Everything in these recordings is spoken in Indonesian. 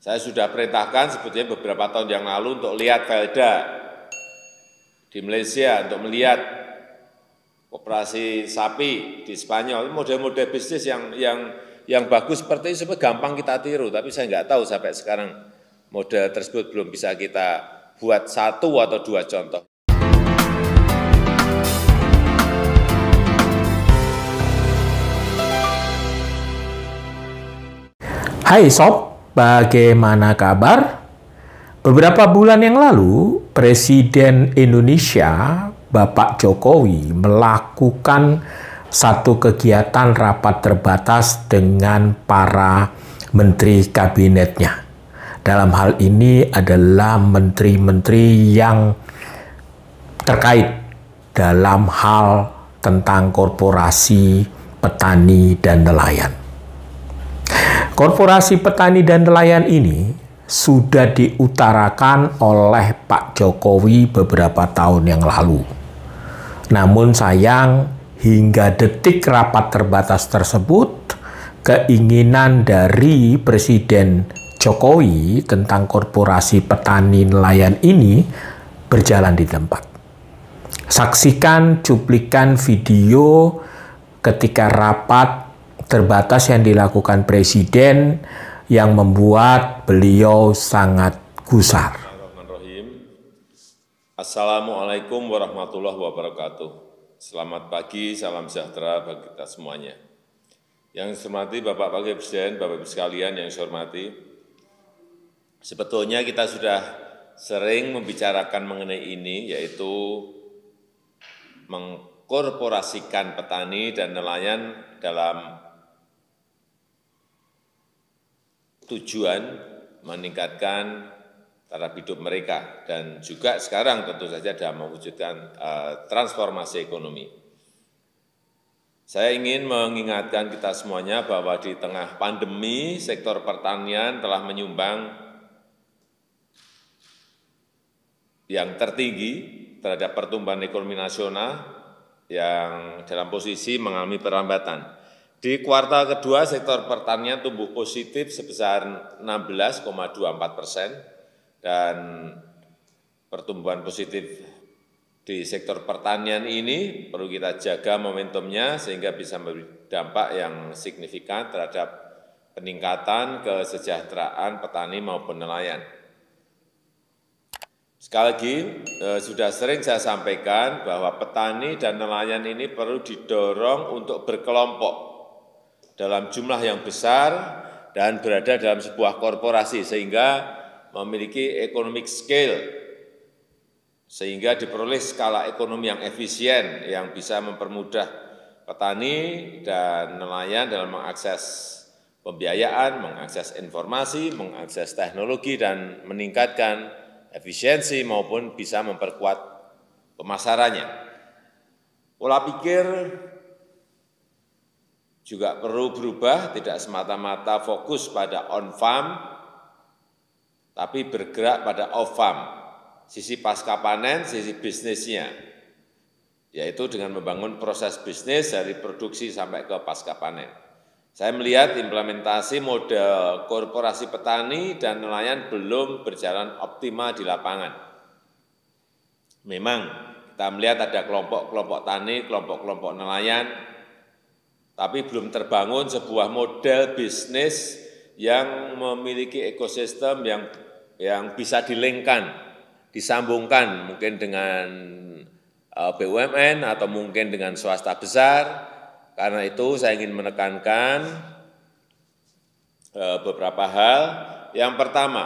Saya sudah perintahkan sebetulnya beberapa tahun yang lalu untuk lihat Felda di Malaysia, untuk melihat operasi sapi di Spanyol, model-model bisnis yang yang yang bagus seperti itu sebenarnya gampang kita tiru, tapi saya nggak tahu sampai sekarang model tersebut belum bisa kita buat satu atau dua contoh. Hai Sob, Bagaimana kabar? Beberapa bulan yang lalu, Presiden Indonesia, Bapak Jokowi, melakukan satu kegiatan rapat terbatas dengan para menteri kabinetnya. Dalam hal ini adalah menteri-menteri yang terkait dalam hal tentang korporasi, petani, dan nelayan. Korporasi petani dan nelayan ini sudah diutarakan oleh Pak Jokowi beberapa tahun yang lalu. Namun sayang, hingga detik rapat terbatas tersebut, keinginan dari Presiden Jokowi tentang korporasi petani nelayan ini berjalan di tempat. Saksikan cuplikan video ketika rapat terbatas yang dilakukan presiden yang membuat beliau sangat gusar. Assalamualaikum warahmatullahi wabarakatuh. Selamat pagi, salam sejahtera bagi kita semuanya. Yang saya hormati Bapak Wakil Presiden, Bapak Ibu sekalian yang saya hormati, sebetulnya kita sudah sering membicarakan mengenai ini, yaitu mengkorporasikan petani dan nelayan dalam tujuan meningkatkan taraf hidup mereka dan juga sekarang tentu saja dalam mewujudkan uh, transformasi ekonomi. Saya ingin mengingatkan kita semuanya bahwa di tengah pandemi sektor pertanian telah menyumbang yang tertinggi terhadap pertumbuhan ekonomi nasional yang dalam posisi mengalami perlambatan. Di kuartal kedua, sektor pertanian tumbuh positif sebesar 16,24 persen dan pertumbuhan positif di sektor pertanian ini perlu kita jaga momentumnya sehingga bisa memberi dampak yang signifikan terhadap peningkatan kesejahteraan petani maupun nelayan. Sekali lagi, eh, sudah sering saya sampaikan bahwa petani dan nelayan ini perlu didorong untuk berkelompok dalam jumlah yang besar dan berada dalam sebuah korporasi sehingga memiliki economic scale sehingga diperoleh skala ekonomi yang efisien yang bisa mempermudah petani dan nelayan dalam mengakses pembiayaan, mengakses informasi, mengakses teknologi dan meningkatkan efisiensi maupun bisa memperkuat pemasarannya. Pola pikir juga perlu berubah, tidak semata-mata fokus pada on-farm, tapi bergerak pada off-farm, sisi pasca panen, sisi bisnisnya, yaitu dengan membangun proses bisnis dari produksi sampai ke pasca panen. Saya melihat implementasi model korporasi petani dan nelayan belum berjalan optimal di lapangan. Memang kita melihat ada kelompok-kelompok tani, kelompok-kelompok nelayan, tapi belum terbangun sebuah model bisnis yang memiliki ekosistem yang yang bisa dilengkan, disambungkan mungkin dengan e, BUMN atau mungkin dengan swasta besar. Karena itu saya ingin menekankan e, beberapa hal. Yang pertama,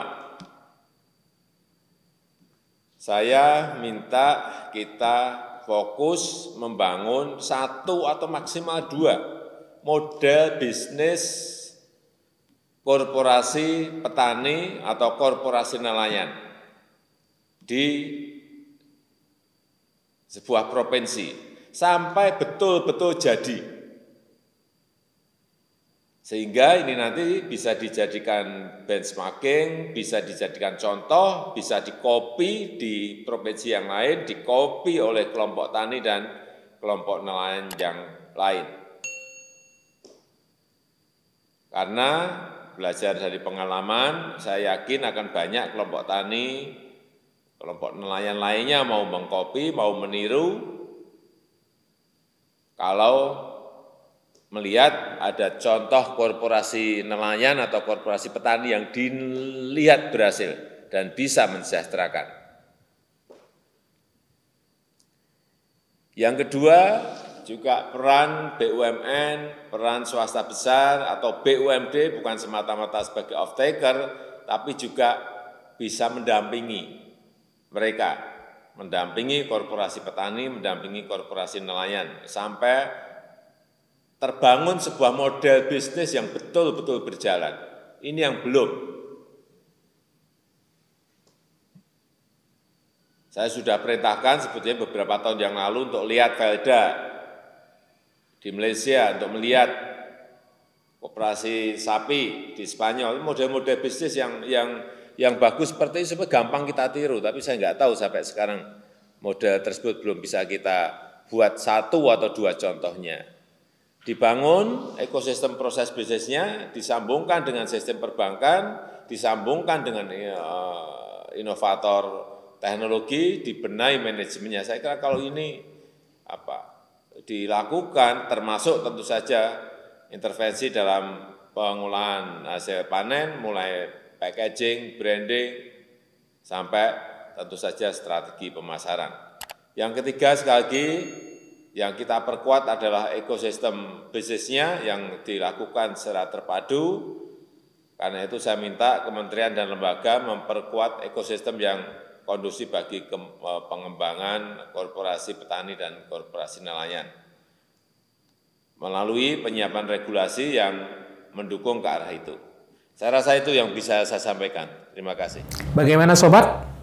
saya minta kita fokus membangun satu atau maksimal dua model bisnis korporasi petani atau korporasi nelayan di sebuah provinsi sampai betul-betul jadi. Sehingga ini nanti bisa dijadikan benchmarking, bisa dijadikan contoh, bisa dikopi di provinsi yang lain, dikopi oleh kelompok tani dan kelompok nelayan yang lain. Karena belajar dari pengalaman, saya yakin akan banyak kelompok tani, kelompok nelayan lainnya mau mengkopi, mau meniru, kalau melihat ada contoh korporasi nelayan atau korporasi petani yang dilihat berhasil dan bisa mensejahterakan. Yang kedua, juga peran BUMN, peran swasta besar atau BUMD bukan semata-mata sebagai off-taker, tapi juga bisa mendampingi mereka, mendampingi korporasi petani, mendampingi korporasi nelayan, sampai terbangun sebuah model bisnis yang betul-betul berjalan. Ini yang belum. Saya sudah perintahkan sebetulnya beberapa tahun yang lalu untuk lihat Felda, di Malaysia untuk melihat operasi sapi di Spanyol, model-model bisnis yang yang yang bagus seperti itu sebenarnya gampang kita tiru, tapi saya nggak tahu sampai sekarang model tersebut belum bisa kita buat satu atau dua contohnya. Dibangun ekosistem proses bisnisnya, disambungkan dengan sistem perbankan, disambungkan dengan ya, eh, inovator teknologi, dibenahi manajemennya. Saya kira kalau ini apa dilakukan termasuk tentu saja intervensi dalam pengolahan hasil panen mulai packaging, branding, sampai tentu saja strategi pemasaran. Yang ketiga sekali lagi yang kita perkuat adalah ekosistem bisnisnya yang dilakukan secara terpadu. Karena itu saya minta kementerian dan lembaga memperkuat ekosistem yang kondusif bagi e, pengembangan korporasi petani dan korporasi nelayan. Melalui penyiapan regulasi yang mendukung ke arah itu. Saya rasa itu yang bisa saya sampaikan. Terima kasih. Bagaimana sobat?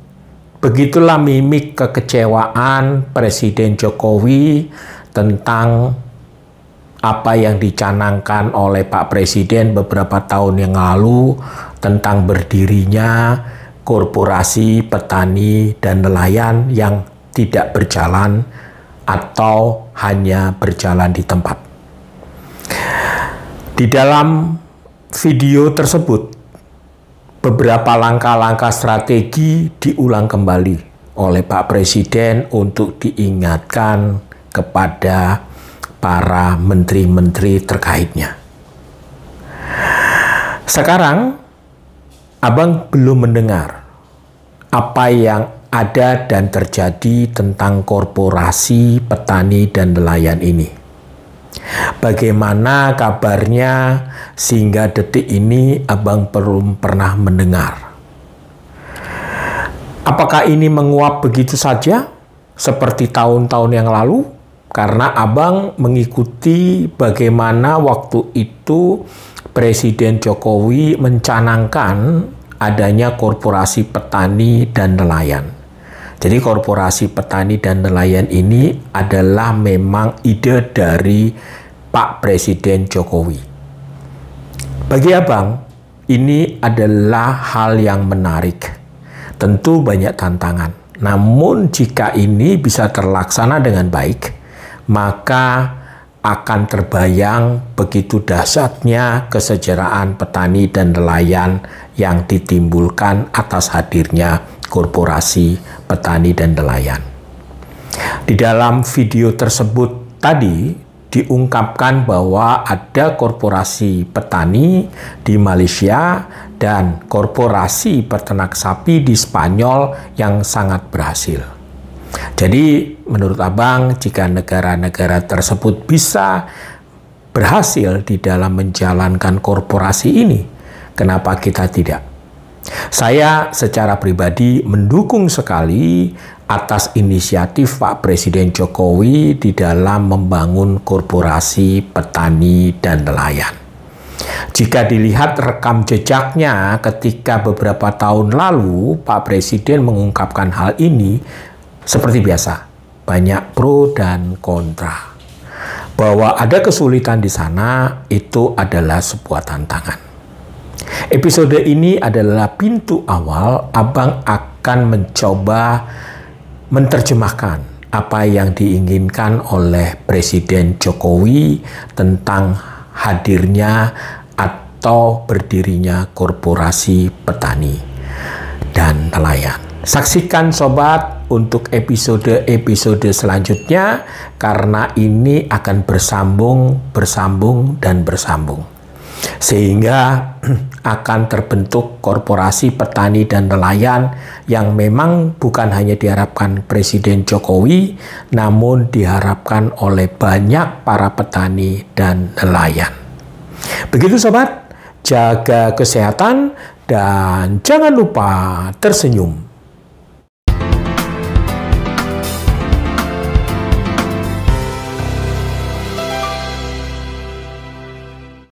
Begitulah mimik kekecewaan Presiden Jokowi tentang apa yang dicanangkan oleh Pak Presiden beberapa tahun yang lalu tentang berdirinya korporasi, petani, dan nelayan yang tidak berjalan atau hanya berjalan di tempat. Di dalam video tersebut, beberapa langkah-langkah strategi diulang kembali oleh Pak Presiden untuk diingatkan kepada para menteri-menteri terkaitnya. Sekarang Abang belum mendengar apa yang ada dan terjadi tentang korporasi, petani, dan nelayan ini. Bagaimana kabarnya sehingga detik ini abang belum pernah mendengar. Apakah ini menguap begitu saja seperti tahun-tahun yang lalu? Karena abang mengikuti bagaimana waktu itu Presiden Jokowi mencanangkan adanya korporasi petani dan nelayan. Jadi korporasi petani dan nelayan ini adalah memang ide dari Pak Presiden Jokowi. Bagi Abang, ini adalah hal yang menarik. Tentu banyak tantangan. Namun jika ini bisa terlaksana dengan baik, maka akan terbayang begitu dahsyatnya kesejahteraan petani dan nelayan yang ditimbulkan atas hadirnya korporasi petani dan nelayan. Di dalam video tersebut tadi diungkapkan bahwa ada korporasi petani di Malaysia dan korporasi peternak sapi di Spanyol yang sangat berhasil. Jadi menurut Abang, jika negara-negara tersebut bisa berhasil di dalam menjalankan korporasi ini, kenapa kita tidak? Saya secara pribadi mendukung sekali atas inisiatif Pak Presiden Jokowi di dalam membangun korporasi petani dan nelayan. Jika dilihat rekam jejaknya ketika beberapa tahun lalu Pak Presiden mengungkapkan hal ini, seperti biasa, banyak pro dan kontra. Bahwa ada kesulitan di sana itu adalah sebuah tantangan. Episode ini adalah pintu awal Abang akan mencoba menerjemahkan apa yang diinginkan oleh Presiden Jokowi tentang hadirnya atau berdirinya korporasi petani dan nelayan. Saksikan sobat untuk episode-episode selanjutnya karena ini akan bersambung, bersambung dan bersambung. Sehingga akan terbentuk korporasi petani dan nelayan yang memang bukan hanya diharapkan Presiden Jokowi namun diharapkan oleh banyak para petani dan nelayan. Begitu sobat, jaga kesehatan dan jangan lupa tersenyum.